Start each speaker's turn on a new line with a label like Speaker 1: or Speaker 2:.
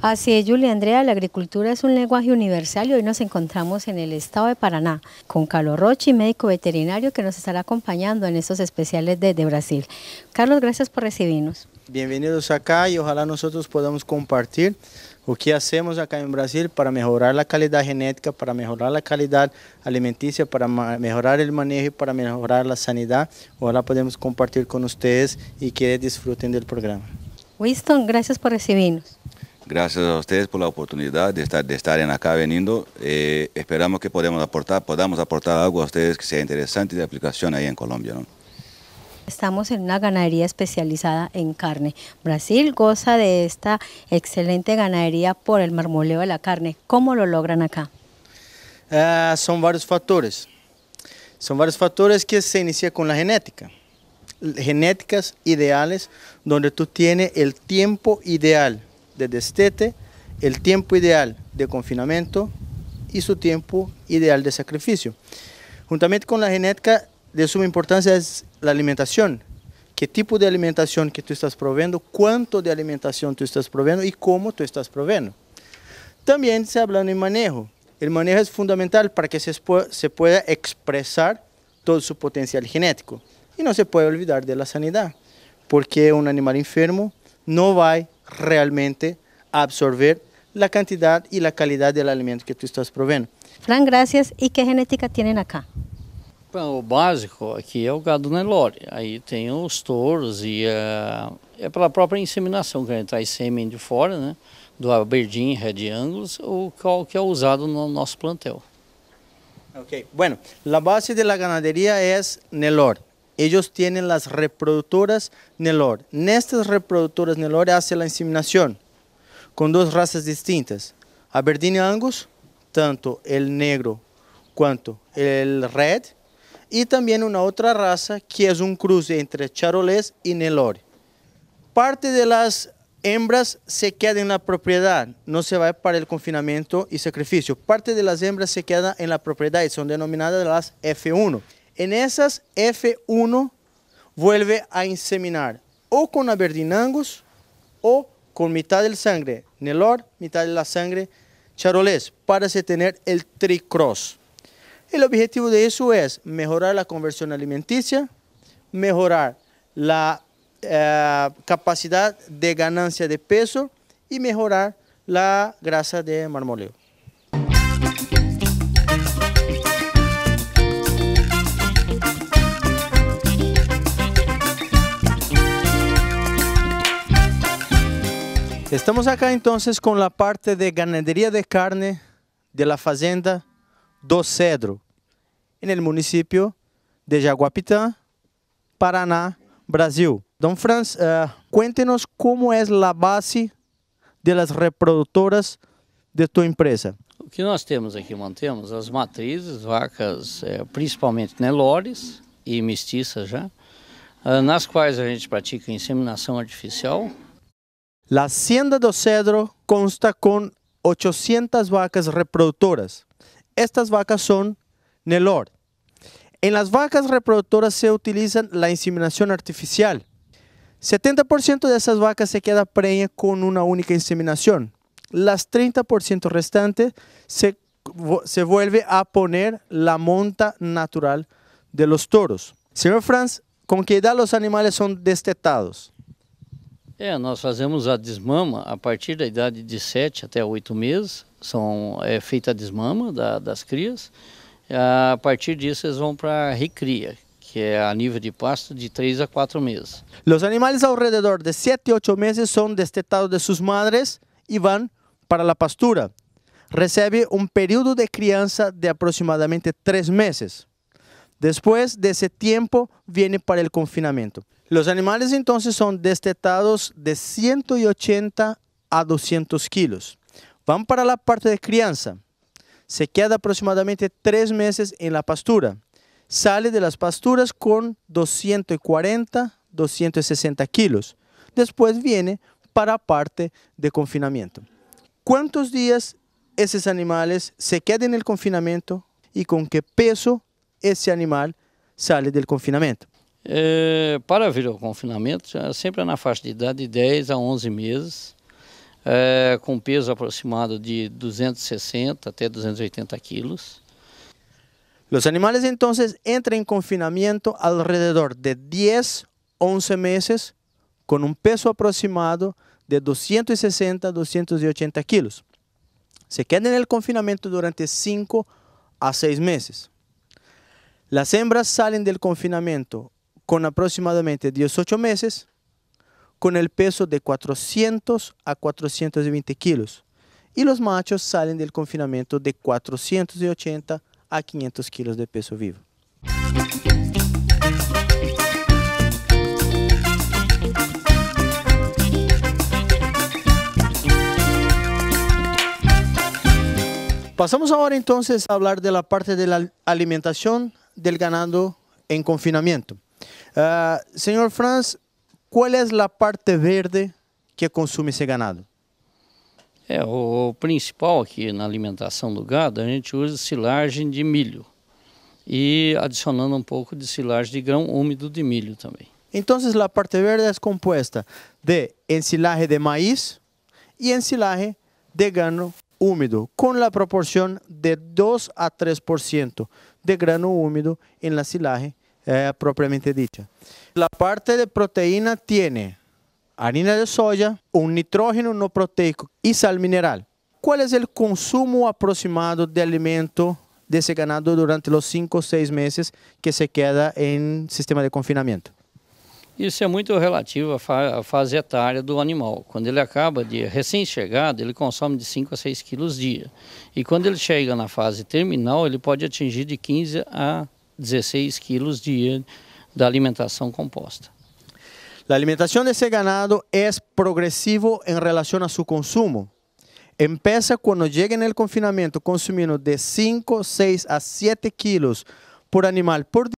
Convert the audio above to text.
Speaker 1: Así es, Julia Andrea, la agricultura es un lenguaje universal y hoy nos encontramos en el estado de Paraná con Carlos Rochi, médico veterinario que nos estará acompañando en estos especiales desde Brasil. Carlos, gracias por recibirnos. Bienvenidos acá y ojalá nosotros podamos compartir lo que hacemos acá en Brasil para mejorar la calidad genética, para mejorar la calidad alimenticia, para mejorar el manejo y para mejorar la sanidad. Ojalá podamos compartir con ustedes y que disfruten del programa. Winston, gracias por recibirnos. Gracias a ustedes por la oportunidad de estar, de estar acá veniendo. Eh, esperamos que podamos aportar, podamos aportar algo a ustedes que sea interesante de aplicación ahí en Colombia. Estamos en una ganadería especializada en carne. Brasil goza de esta excelente ganadería por el marmoleo de la carne. ¿Cómo lo logran acá? Ah, son varios factores. Son varios factores que se inicia con la genética. Genéticas ideales donde tú tienes el tiempo ideal de destete, el tiempo ideal de confinamiento y su tiempo ideal de sacrificio. Juntamente con la genética, de suma importancia es la alimentación. ¿Qué tipo de alimentación que tú estás proveyendo? ¿Cuánto de alimentación tú estás proveyendo? ¿Y cómo tú estás proveyendo? También se habla en manejo. El manejo es fundamental para que se, se pueda expresar todo su potencial genético. Y no se puede olvidar de la sanidad, porque un animal enfermo no va realmente absorver a quantidade e a qualidade do alimento que tu estás provendo. Fran, graças e que genética tienen acá?
Speaker 2: Bom, eh, o básico aqui é o gado Nelore. Aí tem os touros e uh, é pela própria inseminação que a gente traz sêmen de fora, né? Do Aberdeen Red Angus, ou qual que é usado no nosso plantel.
Speaker 1: Ok, bueno, a base da ganaderia é Nelore. ellos tienen las reproductoras Nelore. estas reproductoras Nelore hace la inseminación con dos razas distintas. Aberdeen Angus, tanto el negro cuanto el red, y también una otra raza que es un cruce entre charolés y Nelore. Parte de las hembras se queda en la propiedad, no se va para el confinamiento y sacrificio. Parte de las hembras se queda en la propiedad y son denominadas las F1. En esas, F1 vuelve a inseminar o con Angus o con mitad del sangre Nelor, mitad de la sangre charolés, para se tener el tricross. El objetivo de eso es mejorar la conversión alimenticia, mejorar la eh, capacidad de ganancia de peso y mejorar la grasa de marmoleo. Estamos acá entonces con la parte de ganadería de carne de la fazenda do Cedro, en el municipio de Jaguapitã, Paraná, Brasil. Don Franz, uh, cuéntenos cómo es la base de las reproductoras de tu empresa.
Speaker 2: O que nós temos aqui, mantemos as matrizes, vacas, é, principalmente Nelores e mestiças já, ah, nas quais a gente pratica inseminação artificial, La hacienda de Cedro
Speaker 1: consta con 800 vacas reproductoras. Estas vacas son Nelor. En las vacas reproductoras se utiliza la inseminación artificial. 70% de esas vacas se queda preña con una única inseminación. Las 30% restantes se, se vuelve a poner la monta natural de los toros. Señor Franz, ¿con qué edad los animales son destetados?
Speaker 2: É, nós fazemos a desmama a partir da idade de 7 até 8 meses, são, é feita a desmama da, das crias. A partir disso, eles vão para a recria, que é a nível de pasto de 3 a 4 meses.
Speaker 1: Os animais ao redor de 7 a 8 meses são destetados de suas madres e vão para a pastura. Recebe um período de criança de aproximadamente 3 meses. Después de ese tiempo viene para el confinamiento. Los animales entonces son destetados de 180 a 200 kilos. Van para la parte de crianza. Se queda aproximadamente tres meses en la pastura. Sale de las pasturas con 240, 260 kilos. Después viene para parte de confinamiento. ¿Cuántos días esos animales se quedan en el confinamiento y con qué peso esse animal sai do confinamento?
Speaker 2: É, para vir ao confinamento, sempre é na faixa de idade de 10 a 11 meses, é, com peso aproximado de 260 até 280 quilos. Os animais, então, entram em confinamento ao redor de 10,
Speaker 1: 11 meses, com um peso aproximado de 260 a 280 quilos. Se quedam no confinamento durante 5 a 6 meses. Las hembras salen del confinamiento con aproximadamente 18 meses, con el peso de 400 a 420 kilos. Y los machos salen del confinamiento de 480 a 500 kilos de peso vivo. Pasamos ahora entonces a hablar de la parte de la alimentación del ganado en confinamiento. Uh, señor Franz, ¿cuál es la parte verde que consume esse ganado?
Speaker 2: É, o, principal aqui na alimentação do gado, a gente usa silagem de milho e adicionando um pouco de silagem de grão úmido de milho também.
Speaker 1: Então, a parte verde é composta de ensilagem de maíz e ensilagem de grano húmedo con la proporción de 2 a 3% de grano húmedo en la silaje eh, propiamente dicha. La parte de proteína tiene harina de soya, un nitrógeno no proteico y sal mineral. ¿Cuál es el consumo aproximado de alimento de ese ganado durante los 5 o 6 meses que se queda en sistema de confinamiento?
Speaker 2: Isso é muito relativo à, fa à fase etária do animal. Quando ele acaba de recém-chegado, ele consome de 5 a 6 quilos dia. E quando ele chega na fase terminal, ele pode atingir de 15 a 16 quilos dia da alimentação composta.
Speaker 1: A alimentação desse ganado é progressivo em relação a seu consumo. Empieza quando chega no confinamento, consumindo de 5, 6 a 7 quilos por animal por dia.